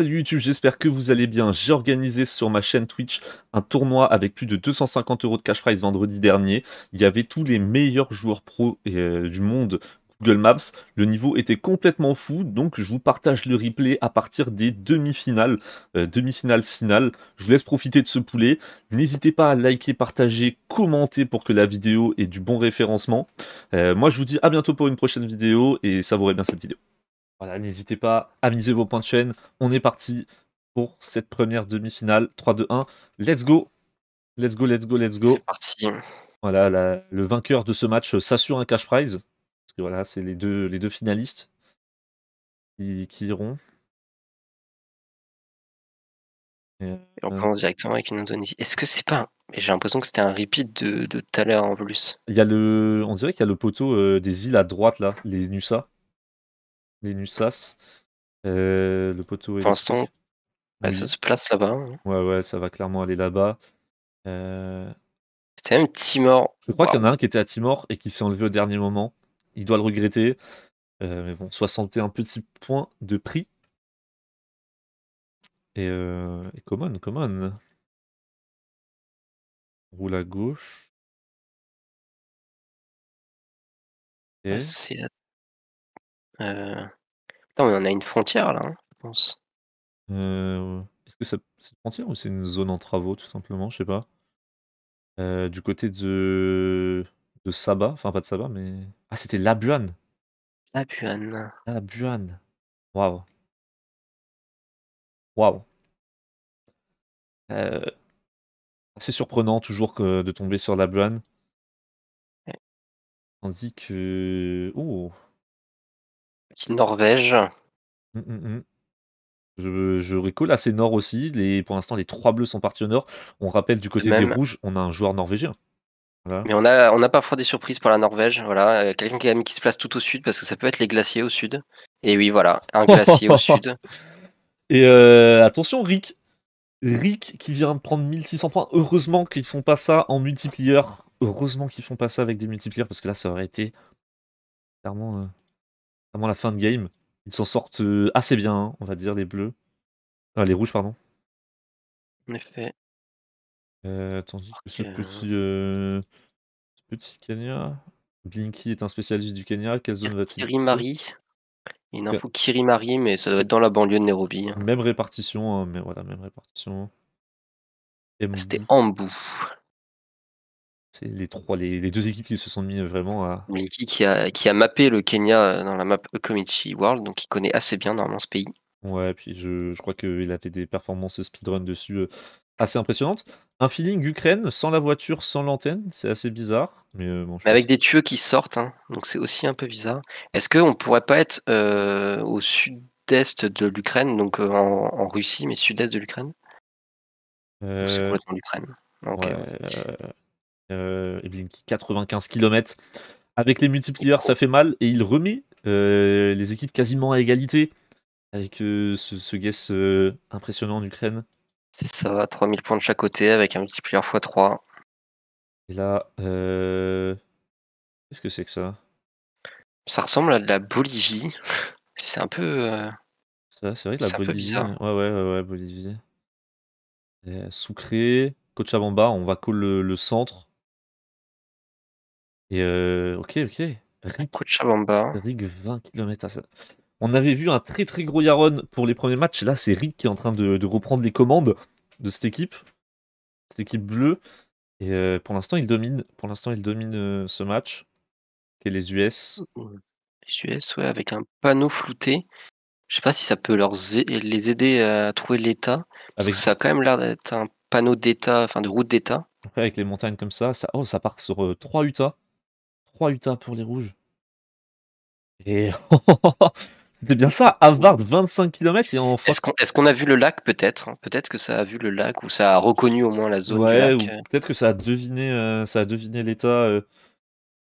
Salut YouTube, j'espère que vous allez bien. J'ai organisé sur ma chaîne Twitch un tournoi avec plus de 250 euros de cash prize vendredi dernier. Il y avait tous les meilleurs joueurs pro euh, du monde Google Maps. Le niveau était complètement fou, donc je vous partage le replay à partir des demi-finales, euh, demi finales finale. Je vous laisse profiter de ce poulet. N'hésitez pas à liker, partager, commenter pour que la vidéo ait du bon référencement. Euh, moi, je vous dis à bientôt pour une prochaine vidéo et savourez bien cette vidéo. Voilà, n'hésitez pas, à miser vos points de chaîne. On est parti pour cette première demi-finale. 3-2-1. Let's go. Let's go, let's go, let's go. C'est parti. Voilà, le vainqueur de ce match s'assure un cash prize. Parce que voilà, c'est les deux, les deux finalistes qui, iront. Et, on euh, commence directement avec une Indonésie. Est-ce que c'est pas. J'ai l'impression que c'était un repeat de tout à l'heure en plus. Il y a le... On dirait qu'il y a le poteau euh, des îles à droite là, les Nusa. Les Nusas. Euh, le poteau est. Pour bah, ça se place là-bas. Hein. Ouais, ouais, ça va clairement aller là-bas. Euh, C'était même Timor. Je crois qu'il y en a un qui était à Timor et qui s'est enlevé au dernier moment. Il doit le regretter. Euh, mais bon, 61 petits points de prix. Et, euh, Common, on. Roule à gauche. Ah, c'est euh... on en a une frontière là, hein, je pense. Euh, est-ce que c'est une frontière ou c'est une zone en travaux, tout simplement? Je sais pas. Euh, du côté de... de Saba, enfin pas de Saba, mais. Ah, c'était Labuan! Labuan. Labuan! Waouh! Waouh! Euh, assez surprenant, toujours, que de tomber sur Labuan. se dit que. Oh! Norvège. Mmh, mmh, mmh. Je, je assez nord aussi. Les, pour l'instant, les trois bleus sont partis au nord. On rappelle du côté des rouges, on a un joueur norvégien. Mais on a, on a parfois des surprises pour la Norvège. Voilà, euh, quelqu'un qui, qui se place tout au sud parce que ça peut être les glaciers au sud. Et oui, voilà, un glacier au sud. Et euh, attention, Rick. Rick qui vient de prendre 1600 points. Heureusement qu'ils font pas ça en multiplier Heureusement qu'ils font pas ça avec des multipliers parce que là, ça aurait été clairement. Euh, avant la fin de game. Ils s'en sortent euh, assez bien, hein, on va dire, les bleus. Ah, les rouges, pardon. En effet. Euh, tandis que euh, euh, ce petit, Kenya, Blinky est un spécialiste du Kenya. Quelle zone va-t-il Kirimari. Il y a une info Kirimari, mais ça doit être dans la banlieue de Nairobi. Hein. Même répartition, hein, mais voilà, même répartition. C'était bout c'est les trois, les, deux équipes qui se sont mis euh, vraiment à. Miki qui a, qui a mappé le Kenya euh, dans la map Community World, donc il connaît assez bien normalement ce pays. Ouais, puis je, crois qu'il a fait des performances speedrun dessus euh, assez impressionnantes. Un feeling Ukraine sans la voiture, sans l'antenne, c'est assez bizarre. Mais, avec des tueux qui sortent, hein, donc c'est aussi un peu bizarre. Est-ce qu'on pourrait pas être au sud-est de l'Ukraine, donc en, Russie, mais sud-est de l'Ukraine euh... C'est complètement l'Ukraine. ukraine? Et 95 km. Avec les multipliers, ça fait mal. Et il remet euh, les équipes quasiment à égalité avec euh, ce, guess euh, impressionnant en Ukraine. C'est ça, 3000 points de chaque côté avec un multiplier x3. Et là, qu'est-ce que c'est que ça Ça ressemble à de la Bolivie. c'est un peu. Ça, c'est vrai que la Bolivie. Ouais, ouais, ouais, Bolivie. Et, Sucré, Cochabamba, on va call le centre. Et euh, ok, ok. Rick Rig 20 km ça. On avait vu un très très gros Yaron pour les premiers matchs. Là, c'est Rick qui est en train de, reprendre les commandes de cette équipe. Cette équipe bleue. Et euh, pour l'instant, il domine. Pour l'instant, il domine euh, ce match. Qui les US. Les US, ouais, avec un panneau flouté. Je sais pas si ça peut leur les aider à trouver l'état. Parce que ça a quand même l'air d'être un panneau d'état, enfin de route d'état. Après, avec les montagnes comme ça, ça, oh, ça part sur 3 Utah. Utah pour les rouges. Et c'était bien ça, Havard 25 km et en Est-ce qu'on a vu le lac peut-être hein? Peut-être que ça a vu le lac ou ça a reconnu au moins la zone Peut-être que ça a deviné euh, ça a deviné l'état euh,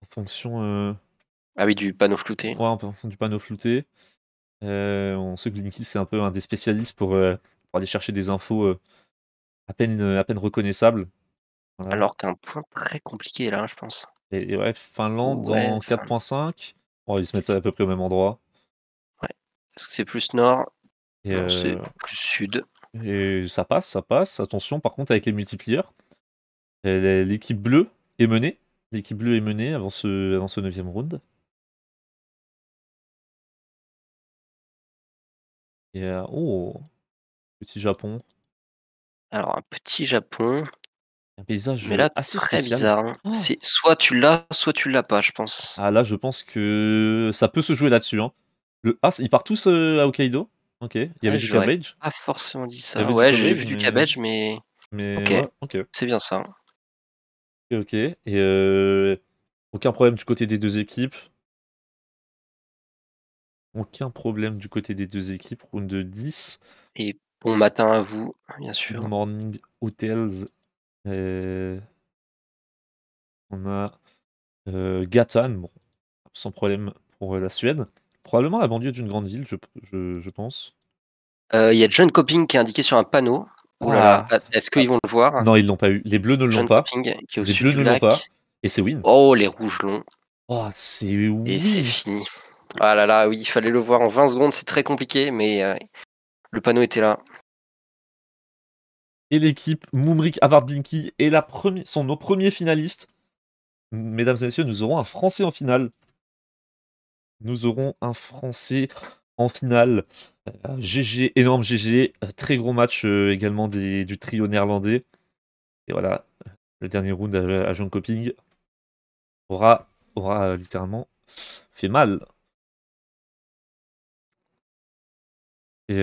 en fonction euh, Ah oui, du panneau flouté. Ouais, du panneau flouté. on sait que Linky c'est un peu un des spécialistes pour, pour aller chercher des infos à peine à peine reconnaissables. Alors qu'un point très compliqué là, hein, je pense. Et, ouais, Finlande dans en 4.5. ils se mettent à peu près au même endroit. Ouais, parce que c'est plus nord, et c'est euh, plus sud. Et ça passe, ça passe. Attention, par contre, avec les multipliers, l'équipe bleue est menée. L'équipe bleue est menée avant ce, avant ce 9 round. Et, euh, oh, petit Japon. Alors, un petit Japon. Un paysage mais là, assez très bizarre. Hein. Oh. soit tu l'as, soit tu l'as pas, je pense. Ah là, je pense que ça peut se jouer là-dessus. Hein. Le ah, ils partent tous à Hokkaido. Ok. Il y avait du cabbage. Ah forcément dit ça. Ouais, j'ai vu du cabbage, mais. Mais ok. C'est bien ça. Ok. Et euh, aucun problème du côté des deux équipes. Aucun problème du côté des deux équipes. Round de 10. Et bon matin à vous, bien sûr. Morning Hotels euh, on a euh, Gatan, sans problème pour la Suède. Probablement la banlieue d'une grande ville, je, pense. Euh, il y a John Coping qui est indiqué sur un panneau. Est-ce qu'ils vont le voir Non, ils l'ont pas eu. Les bleus ne l'ont pas. les bleus ne l'ont pas. Et c'est win. Oh, les rouges l'ont. Oh, c'est Et c'est fini. Ah là là, oui, il fallait le voir en 20 secondes. C'est très compliqué, mais euh, le panneau était là et l'équipe Moumrik avard est la sont nos premiers finalistes. Mesdames et messieurs, nous aurons un Français en finale. Nous aurons un Français en finale. GG, euh, énorme GG. Euh, très gros match euh, également des, du trio néerlandais. Et voilà, le dernier round à, John Coping aura, aura littéralement fait mal. Et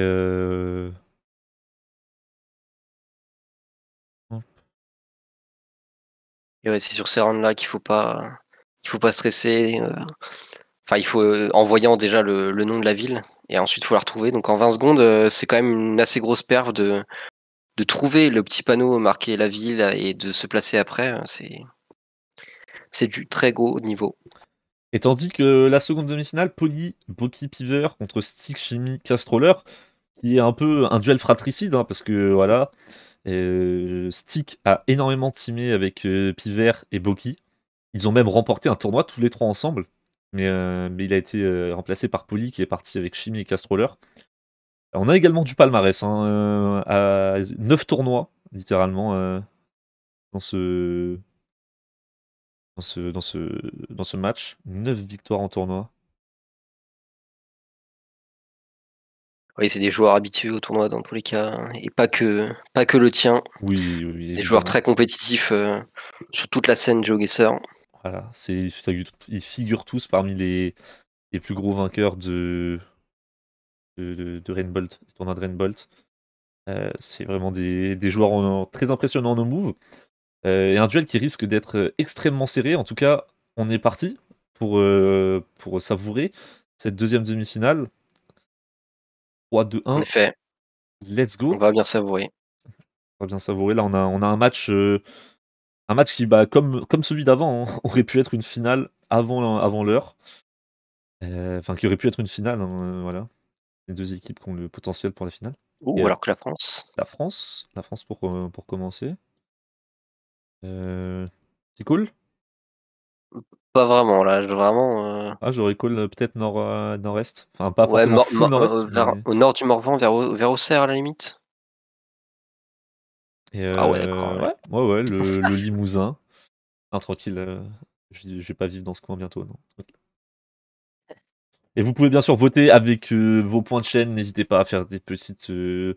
c'est sur ces rounds-là qu'il faut pas, il faut pas stresser. Euh, enfin, il faut euh, voyant déjà le, nom de la ville et ensuite il faut la retrouver. Donc en 20 secondes, euh, c'est quand même une assez grosse perve de, de trouver le petit panneau marqué la ville et de se placer après. C'est c'est du très gros niveau. Et tandis que la seconde demi-finale, Poli, Boki Piver contre Stick Chimie Castroller, qui est un peu un duel fratricide, hein, parce que voilà, euh, Stick a énormément teamé avec euh, Pivert et Boki. Ils ont même remporté un tournoi tous les trois ensemble. Mais, euh, il a été remplacé par Poli qui est parti avec Chimie et Castroller. On a également du palmarès. Hein, à 9 tournois, littéralement, dans ce, ce, dans, ce, dans ce match. 9 victoires en tournoi. Oui, c'est des joueurs habitués au tournoi dans tous les cas, hein, et pas que, pas que le tien. Oui, oui, Des joueurs très compétitifs euh, sur toute la scène GeoGuessr. Voilà, ils figurent, ils tous parmi les, plus gros vainqueurs de, de, de, du tournoi de Rainbolt. Euh, c'est vraiment des, joueurs très impressionnants en no move. Euh, et un duel qui risque d'être extrêmement serré. En tout cas, on est parti pour, pour savourer cette deuxième demi-finale. 3, 2, 1. Let's go. On va bien savourer. On va bien savourer. Là, on a, on a un match. Euh, un match qui, bah, comme, comme celui d'avant, hein, aurait pu être une finale avant, avant l'heure. Euh, enfin, qui aurait pu être une finale. Hein, euh, voilà. Les deux équipes qui ont le potentiel pour la finale. Ou alors que la France. La France. La France pour, pour commencer. c'est cool. Pas vraiment, là, je- vraiment. Euh, ah, j'aurais call euh, peut-être nord, euh, est Enfin, pas forcément nord-est. au nord du Morvan, vers, vers Auxerre à la limite. Et Ah ouais, d'accord. ouais. ouais, ouais, le, Limousin. tranquille, je, vais pas vivre dans ce coin bientôt, non. Et vous pouvez bien sûr voter avec vos points de chaîne. N'hésitez pas à faire des petites, des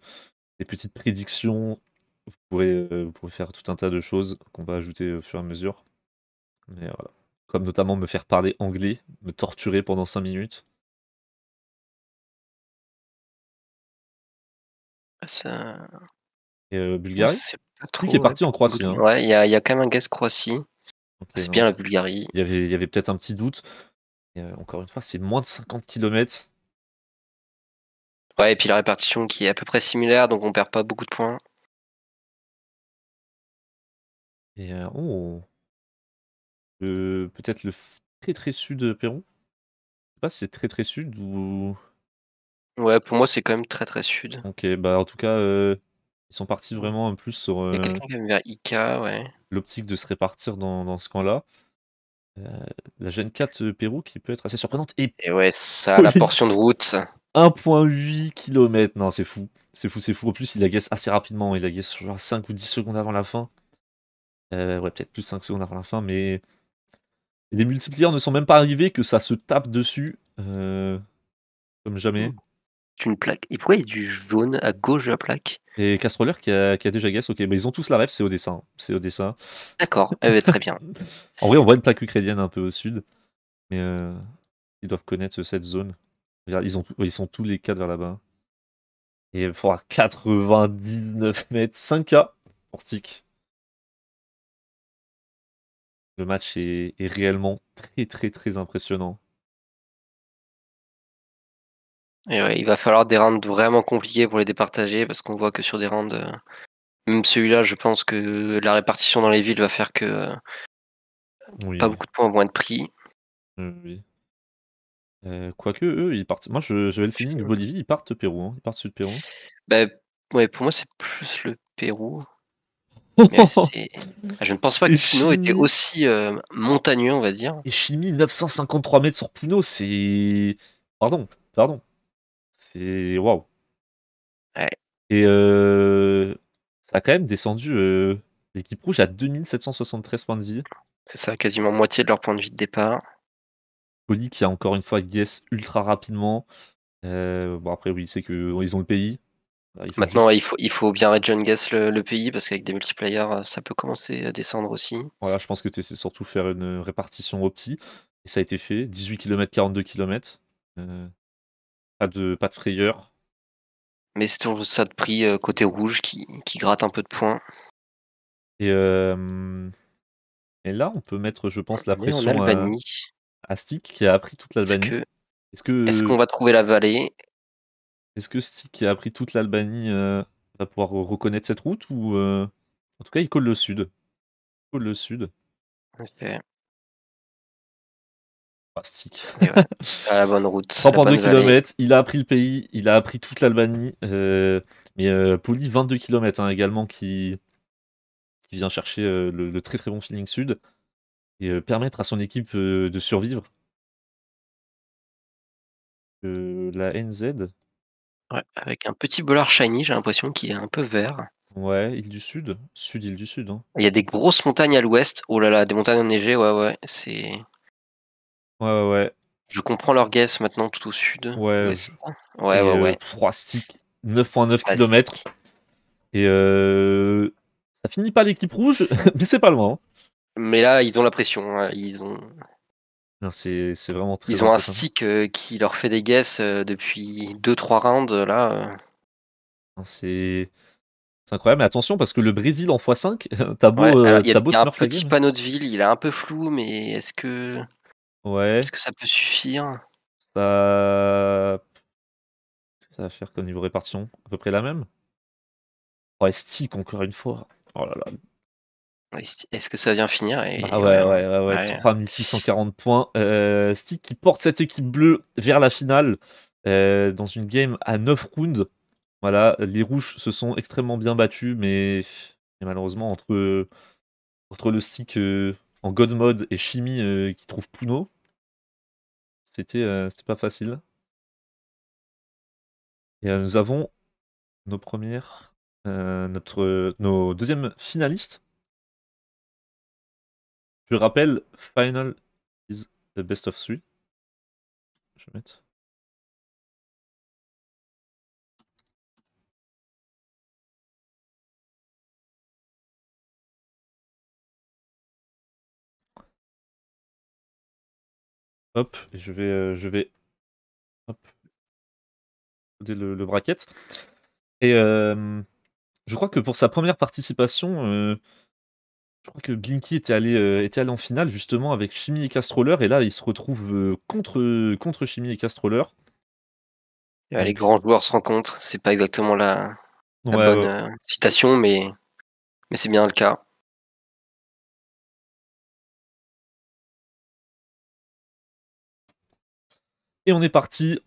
petites prédictions. Vous pourrez, vous pourrez faire tout un tas de choses qu'on va ajouter au fur et à mesure. Mais voilà comme notamment me faire parler anglais, me torturer pendant 5 minutes. Ah, ça... Et euh, Bulgarie C'est qui est parti en euh, Croatie. Hein. Ouais, il y a, quand même un guest Croatie. c'est bien la Bulgarie. Il y avait, peut-être un petit doute. Euh, encore une fois, c'est moins de 50 km. Ouais, et puis la répartition qui est à peu près similaire, donc on perd pas beaucoup de points. Et oh, peut-être le très très sud Pérou Je sais pas si c'est très très sud ou. Ouais, pour moi c'est quand même très très sud. Ok, bah en tout cas, euh, ils sont partis vraiment un plus sur. Euh, vers ouais. L'optique de se répartir dans, ce camp-là. Euh, la Gen 4 euh, Pérou qui peut être assez surprenante. Et, ouais, ça, la portion de route. 1,8 km, non, c'est fou. C'est fou, c'est fou. En plus, il a assez rapidement. Il a genre 5 ou 10 secondes avant la fin. ouais, peut-être plus 5 secondes avant la fin, mais les multipliers ne sont même pas arrivés que ça se tape dessus. Euh, comme jamais. Mmh. C'est une plaque. Et pourquoi il y a du jaune à gauche de la plaque Et Castroller qui a, déjà guess, ok, mais ils ont tous la ref, c'est au dessin. Hein. C'est au dessin. D'accord, eh ben, très bien. en vrai, on voit une plaque ukrainienne un peu au sud. Mais euh, ils doivent connaître euh, cette zone. ils, ont, ils sont tous les quatre vers là-bas. Et il faudra 99 mètres, 5K pour stick. Le match est, réellement très très très impressionnant. il va falloir des rounds vraiment compliqués pour les départager parce qu'on voit que sur des rounds, euh, même celui-là, je pense que la répartition dans les villes va faire que euh, pas beaucoup de points vont être pris. Euh, oui. Quoique eux, ils partent. Moi, je, le feeling Bolivie, ils partent Pérou, hein. ils partent sud Pérou. Bah, ouais, pour moi, c'est plus le Pérou. Ah, je ne pense pas que Puno était aussi euh, montagneux, on va dire. Et Chimie, 953 mètres sur Puno, c'est. Pardon, pardon. C'est. Waouh. Et euh, ça a quand même descendu euh, l'équipe rouge à 2773 points de vie. Ça a quasiment moitié de leur point de vie de départ. Poli qui a encore une fois guess ultra rapidement. bon, après, oui, c'est qu'ils ont le pays. Bah, Maintenant, il faut, bien rejoindre Guess le, pays parce qu'avec des multiplayers, euh, ça peut commencer à descendre aussi. Voilà, je pense que tu c'est surtout faire une répartition opti. Et ça a été fait 18 km, 42 km. pas, de, pas de frayeur. Mais c'est toujours ça de prix euh, côté rouge qui, gratte un peu de points. Et, euh, et là, on peut mettre, je pense, la pression à, à Stick qui a appris toute l'Albanie. Est-ce qu'on va trouver la vallée est-ce que Stick qui a appris toute l'Albanie euh, va pouvoir reconnaître cette route ou euh, en tout cas il colle le sud. Il colle le sud. Ok. Ah, Stick. C'est la bonne route. km, il a appris le pays, il a appris toute l'Albanie. Euh, mais Poli 22 km également qui, qui vient chercher le, très très bon feeling sud et permettre à son équipe de survivre. la NZ, Ouais, avec un petit bolard shiny, j'ai l'impression qu'il est un peu vert. Ouais, île du Sud, sud île du Sud. Hein. Il y a des grosses montagnes à l'ouest. Oh là là, des montagnes enneigées, ouais, ouais. C'est. Ouais, ouais, ouais. Je comprends leur guess maintenant tout au sud. Ouais, Ouais, ouais, euh, ouais, 3 sticks, 9,9 km. Et euh, ça finit pas l'équipe rouge, mais c'est pas loin. Hein. Mais là, ils ont la pression. Hein, ils ont. C'est vraiment très. Ils ont un stick euh, qui leur fait des guesses euh, depuis 2-3 rounds euh, là. C'est. incroyable, mais attention parce que le Brésil en x5, t'as beau, y a, un petit panneau de ville, il est un peu flou, mais est-ce que, ouais. est-ce que ça peut suffire Ça, ça va faire qu'au niveau répartition, à peu près la même. Ouais, stick encore une fois. Oh là là, est-ce que ça vient finir et... Ah ouais, ouais, ouais, 3640 points. Euh, Stick qui porte cette équipe bleue vers la finale euh, dans une game à 9 rounds. Voilà, les rouges se sont extrêmement bien battus, mais, malheureusement, entre, entre le Stick en God Mode et Chimie euh, qui trouve Puno, c'était pas facile. Et nous avons nos premières, notre, nos deuxièmes finalistes je rappelle, Final is the best of three. Je vais Hop, et je vais, euh, je vais le, le bracket. Et euh, je crois que pour sa première participation, euh, je crois que Blinky était allé, euh, était en finale justement avec Chimie et Castroller, et là il se retrouve euh, contre, euh, contre Chimie et Castroller. les grands joueurs se rencontrent, c'est pas exactement la, bonne citation, mais, mais c'est bien le cas. Et on est parti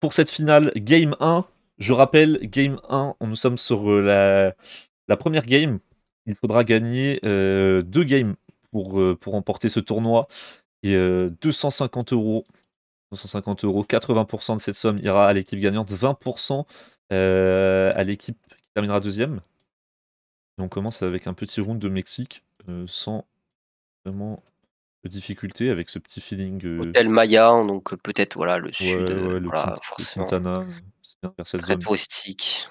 pour cette finale Game 1. Je rappelle, Game 1, nous sommes sur la première game il faudra gagner euh, deux games pour, euh, pour remporter ce tournoi. Et 250 euh, euros, 250 euros, 80% de cette somme ira à l'équipe gagnante, 20% euh, à l'équipe qui terminera deuxième. Et on commence avec un petit round de Mexique sans vraiment de difficulté avec ce petit feeling. Hôtel Maya, donc peut-être voilà le sud, très touristique.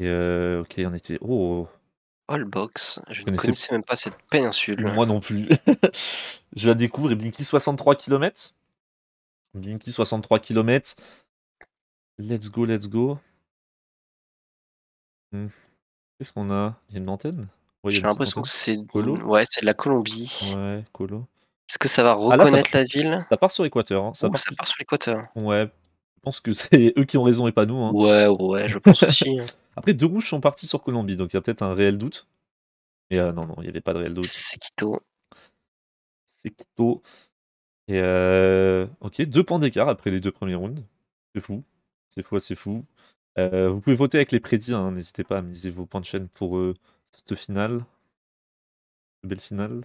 ok, on était. Oh, Allbox, je, ne connaissais... même pas cette péninsule. Moi non plus. je la découvre et Blinky 63 km. Blinky 63 km. Let's go, let's go. Hmm. Qu'est-ce qu'on a Il y a une antenne J'ai l'impression que c'est de la Colombie. Ouais, Colo. Est-ce que ça va ah, reconnaître la ville Ça part sur l'Équateur. Hein. Ça, part... sur Ouais, je pense que c'est eux qui ont raison et pas nous. Hein. Ouais, ouais, je pense aussi. Hein. Après, deux rouges sont partis sur Colombie, donc il y a peut-être un réel doute. Et euh, non, non, il n'y avait pas de réel doute. c'est Kito. Et euh, ok, deux points d'écart après les deux premiers rounds. C'est fou. C'est fou, c'est fou. Euh, vous pouvez voter avec les prédits, hein, n'hésitez pas à miser vos points de chaîne pour euh, cette finale. belle finale.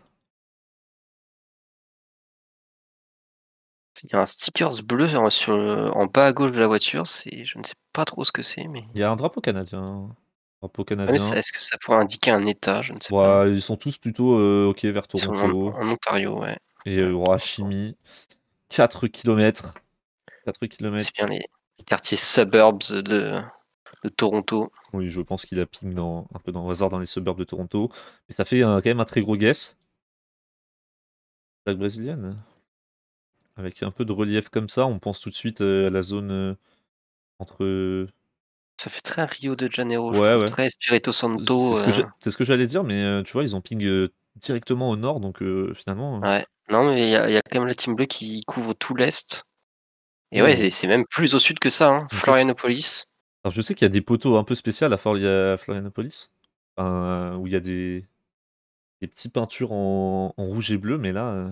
Il y a un stickers bleu euh, en bas à gauche de la voiture. C'est, je ne sais pas trop ce que c'est, mais. Il y a un drapeau canadien. Drapeau ah, canadien. est-ce que ça pourrait indiquer un état Je ne Ils sont tous plutôt euh, ok vers Toronto. en, Ontario, ouais. Et euh, chimie. 4 km. 4 km. C'est bien les quartiers suburbs de, Toronto. Oui, je pense qu'il a ping dans, un peu dans le hasard dans les suburbs de Toronto. Mais ça fait euh, quand même un très gros guess. La brésilienne avec un peu de relief comme ça, on pense tout de suite euh, à la zone euh, entre. Euh ça fait très Rio de Janeiro, très Espirito Santo. C'est ce que, j'allais dire, mais tu vois, ils ont ping directement au nord, donc finalement. Ouais, non, mais il y, a quand même la Team Bleue qui couvre tout l'est. Et ouais, c'est même plus au sud que ça, hein. Florianopolis. Alors je sais qu'il y a des poteaux un peu spéciaux à Florianopolis, où il y a des, petites peintures en rouge et bleu, mais là.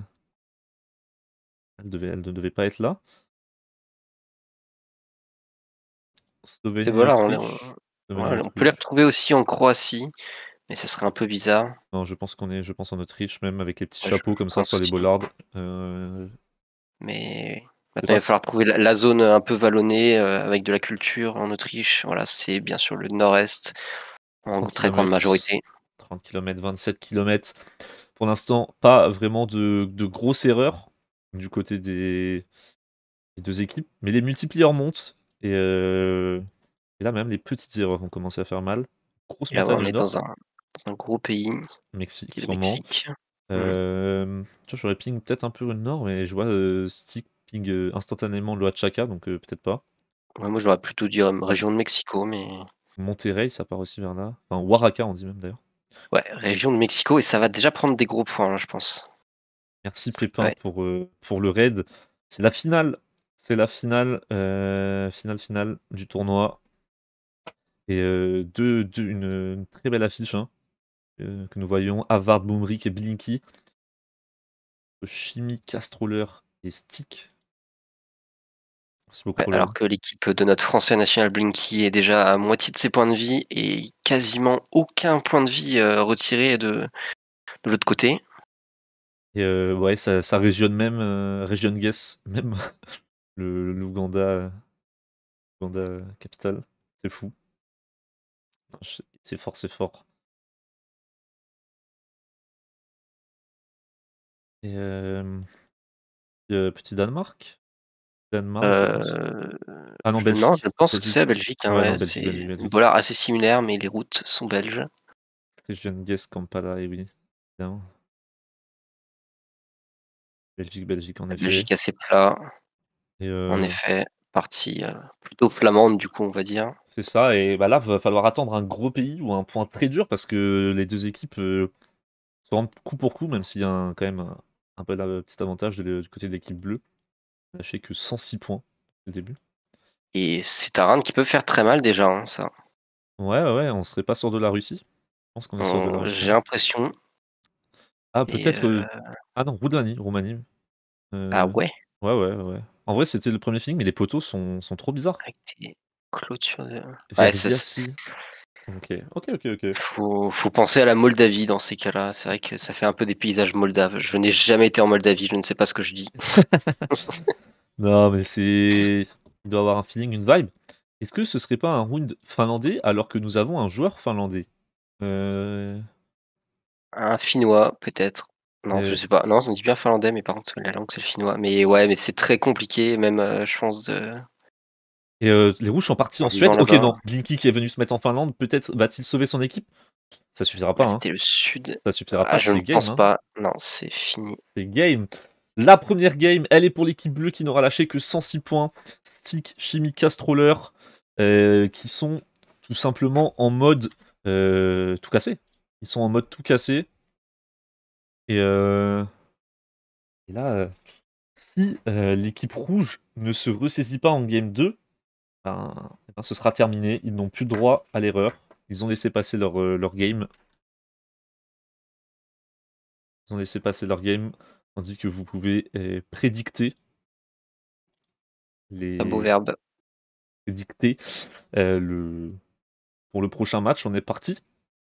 Elle, ne devait pas être là. voilà, on, peut la retrouver aussi en Croatie, mais ça serait un peu bizarre. Non, je pense qu'on est, je pense en Autriche, même avec les petits chapeaux comme ça sur les bollards. Euh, mais maintenant, il va falloir trouver la, zone un peu vallonnée euh, avec de la culture en Autriche. Voilà, c'est bien sûr le nord-est en très grande majorité. 30 km, 27 km. Pour l'instant, pas vraiment de, de grosses erreurs du côté des, deux équipes. Mais les multipliers montent. Euh, et, là même, les petites erreurs ont commencé à faire mal. on est dans, un, gros pays. Mexique, Mexique. Euh, ping peut-être un peu au nord, mais je vois euh, Stick ping euh, instantanément Loachaka, donc peut-être pas. moi moi, j'aurais plutôt dit région de Mexico, mais. Monterrey, ça part aussi vers là. Enfin, Oaxaca, on dit même d'ailleurs. Ouais, région de Mexico, et ça va déjà prendre des gros points, là, hein, je pense. Merci Pépin pour, euh, pour le raid. C'est la finale. C'est la finale, euh, finale, finale du tournoi. Et euh, deux, une, très belle affiche hein, que nous voyons. Havard, Boomerick et Blinky. Chimie, Castroller et Stick. alors que l'équipe de notre français national Blinky est déjà à moitié de ses points de vie et quasiment aucun point de vie retiré de, de l'autre côté. Et euh, ouais, ça, ça régionne même, Région euh, régionne Guess, même le l'Ouganda capitale. C'est fou. C'est fort, c'est fort. Et euh, petit Danemark Danemark Ah non, Belgique. Non, je pense que c'est la Belgique. Hein, c'est assez similaire, mais les routes sont belges. Régionne Guess, Kampala, et oui. Belgique, Belgique, en effet. Belgique assez plat. En euh effet, partie euh, plutôt flamande, du coup, on va dire. C'est ça, et bah là, va falloir attendre un gros pays ou un point très dur parce que les deux équipes euh, se rendent coup pour coup, même s'il y a quand même un, peu, un, petit avantage de, du côté de l'équipe bleue. Sachez que 106 points au début. Et c'est un round qui peut faire très mal déjà, hein, ça. Ouais, ouais, on serait pas sûr de la Russie. Oh, j'ai l'impression, ah, peut-être. Ah non, Roumanie. Roumanie. Ah ouais, Ouais, ouais, ouais. En vrai, c'était le premier film, mais les poteaux sont, sont trop bizarres. avec des clôtures de... Ouais, c'est- Ok, ok, ok, faut, faut penser à la Moldavie dans ces cas-là. C'est vrai que ça fait un peu des paysages moldaves. Je n'ai jamais été en Moldavie, je ne sais pas ce que je dis. Non, mais c'est. Il doit avoir un feeling, une vibe. Est-ce que ce serait pas un round finlandais alors que nous avons un joueur finlandais Euh, un finnois, peut-être. Non, je euh, sais pas. Non, on dit bien finlandais, mais par contre, la langue, c'est le finnois. Mais ouais, mais c'est très compliqué, même, euh, je pense. Et euh, les Rouges sont partis en Suède. Ok, non. Blinky qui est venu se mettre en Finlande, peut-être va-t-il sauver son équipe Ça suffira pas. Bah, hein. C'était le Sud. Ça suffira ah, pas. Je ne pense hein. pas. Non, c'est fini. C'est game. La première game, elle est pour l'équipe bleue qui n'aura lâché que 106 points. Stick, Chimica, castroller. qui sont tout simplement en mode tout cassé. Ils sont en mode tout cassé. Et, euh, là, euh, si euh, l'équipe rouge ne se ressaisit pas en game 2, ben, eh ben, ce sera terminé. Ils n'ont plus droit à l'erreur. Ils ont laissé passer leur, leur game. Ils ont laissé passer leur game. Tandis que vous pouvez eh, prédicter les. Un beau verbe. Prédicter le. Pour le prochain match, on est parti.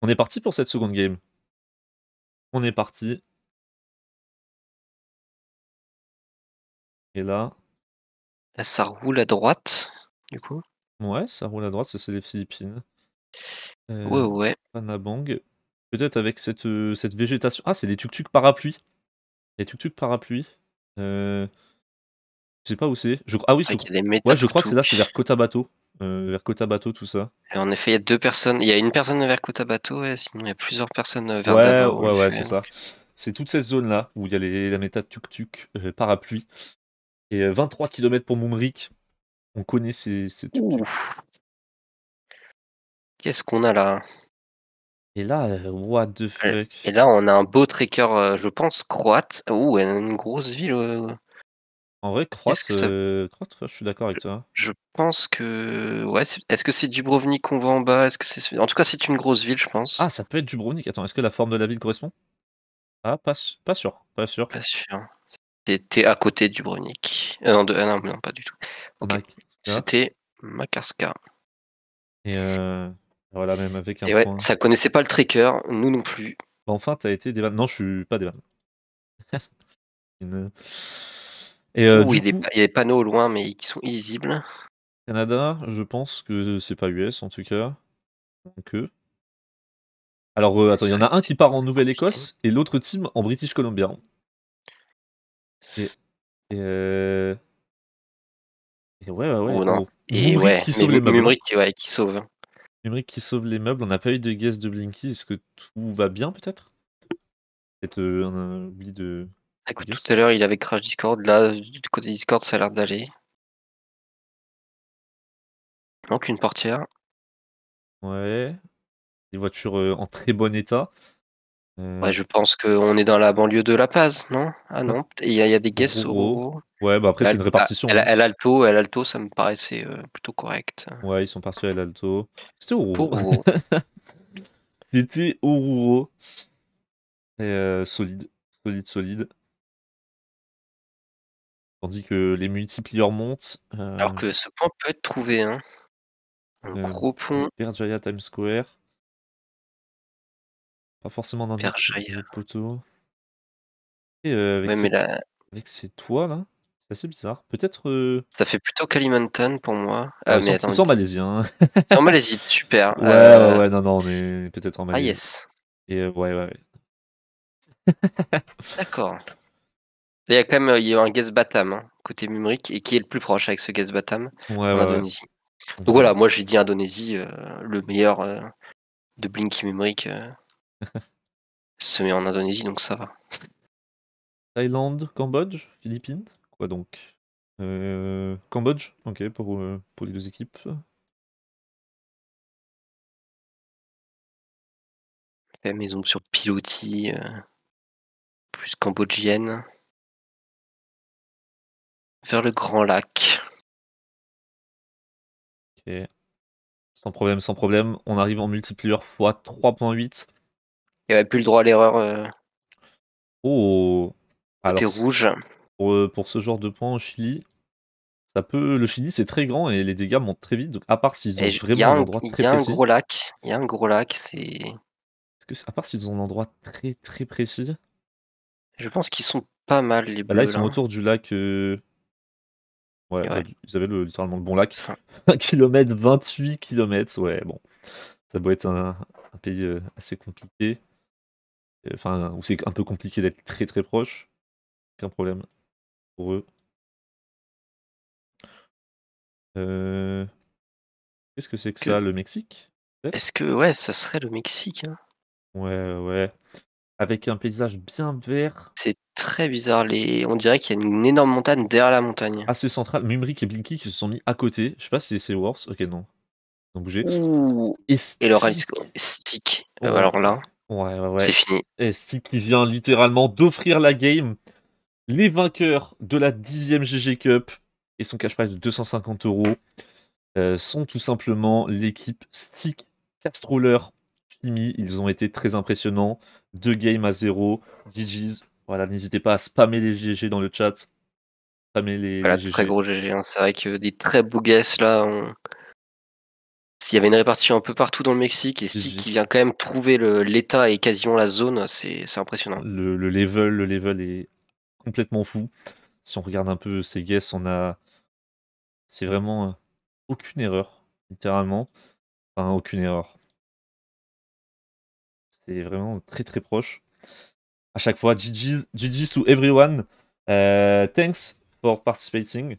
On est parti pour cette seconde game. On est parti. Et là. ça roule à droite, du coup. Ouais, ça roule à droite, ça c'est les Philippines. Euh, ouais, ouais. Panabang. Peut-être avec cette, euh, cette végétation. Ah, c'est des tuk-tuk parapluies. Les tuk-tuk parapluies. Euh, je sais pas où c'est. Je... Ah oui, c'est... Ouais, je crois que c'est là, c'est vers Cotabato. Euh, vers Kota tout ça. Et en effet, il y a deux personnes. Il y a une personne vers Kota Bato, et sinon il y a plusieurs personnes vers Ouais, ouais, ouais, c'est ça. C'est toute cette zone-là où il y a les, la méta tuk euh, parapluie. Et 23 euh, km pour Moumrik. On connaît ces, ces Qu'est-ce qu'on a là et là, what the fuck Et là, on a un beau trekker, je pense, croate. ou une grosse ville en vrai, Croate, que euh, je suis d'accord avec toi. Je pense que. Ouais, est-ce que c'est Dubrovnik qu'on voit en bas est que c'est... En tout cas, c'est une grosse ville, je pense. Ah, ça peut être Dubrovnik. Attends, est-ce que la forme de la ville correspond Ah, pas, sûr. Pas sûr. Pas sûr. C'était à côté de Dubrovnik. Euh, non, ah non, pas du tout. C'était Makarska. Et euh, voilà, même avec un. Et ouais, ça connaissait pas le tracker, nous non plus. Enfin, t'as été des Non, je suis pas des une... Euh, il, y a des panneaux au loin, mais qui sont illisibles. Canada, je pense que c'est pas US en tout cas. Euh. Alors, euh, attends, il y en a un qui part en Nouvelle-Écosse et l'autre team en British Columbia. C'est... ouais, ouais, ouais. Oh oh. Et hein. ouais, qui sauve les meubles. Numérique qui sauve. qui sauve les meubles. On n'a pas eu de guest de Blinky. Est-ce que tout va bien, peut-être Peut-être a oublié de ah, Écoute, tout à l'heure, il avait crash Discord. Là, du côté Discord, ça a l'air d'aller. Donc, une portière. Ouais. Des voitures euh, en très bon état. Euh, ouais, je pense qu'on est dans la banlieue de La Paz, non Ah non, il y, a des guests au. Ouais, bah après, c'est bah, une répartition. elle, Alto, hein. Alto, ça me paraissait euh, plutôt correct. Ouais, ils sont partis à El Alto. C'était Ruro. C'était Rouro Et solide, solide, solide. Tandis que les multipliers montent. Euh... Alors que ce point peut être trouvé. Hein. Un euh, gros pont. Berjaya Times Square. Pas forcément dans le poteau. Euh, avec, ces toits là, c'est assez bizarre. Peut-être. Euh Ça fait plutôt Kalimantan pour moi. Ah, ah mais sans, attends, sans Malaisie. sans hein. Malaisie, super. Ouais, ouais, non, non, on est peut-être en ah, Malaisie. Ah yes. Et ouais, ouais. D'accord. Il y a quand même euh, un guest Batam hein, côté Mumrik et qui est le plus proche avec ce guest Batam en Indonésie. Donc voilà, moi j'ai dit Indonésie, euh, le meilleur euh, de Blinky Mumrik se met en Indonésie, donc ça va. Thaïlande, Cambodge, Philippines, quoi donc Cambodge, ok, pour, pour les deux équipes. La maison sur pilotis, plus cambodgienne vers le Grand Lac. Ok. Sans problème, sans problème. On arrive en multiplier fois 3.8. Il n'y avait plus le droit à l'erreur. Euh, oh rouge. Euh, pour, ce genre de points au Chili, ça peut. Le Chili, c'est très grand et les dégâts montent très vite. Donc, à part s'ils ont vraiment un, endroit très précis. Il y a un gros lac. Il y a un gros lac. C'est. à part s'ils ont un endroit très très précis. Je pense qu'ils sont pas mal les bleus. Bah là, ils sont autour du lac. Euh, vous avez le, littéralement le bon lac. 1 km, 28 km, ouais, bon. Ça doit être un, pays euh, assez compliqué. Enfin, où c'est un peu compliqué d'être très très proche. Aucun problème pour eux. Euh, qu'est-ce que c'est que, ça, le Mexique Est-ce que, ouais, ça serait le Mexique. Hein ouais, ouais. Avec un paysage bien vert. C'est très bizarre. Les... On dirait qu'il y a une énorme montagne derrière la montagne. Assez ah, central Mumrik et Blinky qui se sont mis à côté. Je sais pas si c'est Wars. Ok, non. Ils ont bougé. Et, le Stick. alors là, ouais, ouais, c'est fini. Et Stick qui vient littéralement d'offrir la game. Les vainqueurs de la 10ème GG Cup et son cash prize de 250 euros euh, sont tout simplement l'équipe Stick, Castroller, Chimie. Ils ont été très impressionnants. Deux games à zéro. GG's voilà, n'hésitez pas à spammer les GG dans le chat. Spammer les, voilà, très gros GG. Hein. C'est vrai que des très beaux guests là. S'il y avait une répartition un peu partout dans le Mexique et Stick qui vient quand même trouver l'état et quasiment la zone, c'est impressionnant. Le, level, le level est complètement fou. Si on regarde un peu ces guests, on a. C'est vraiment euh, aucune erreur, littéralement. Enfin, aucune erreur. C'est vraiment très très proche à chaque fois. GG, to everyone. Euh, thanks for participating.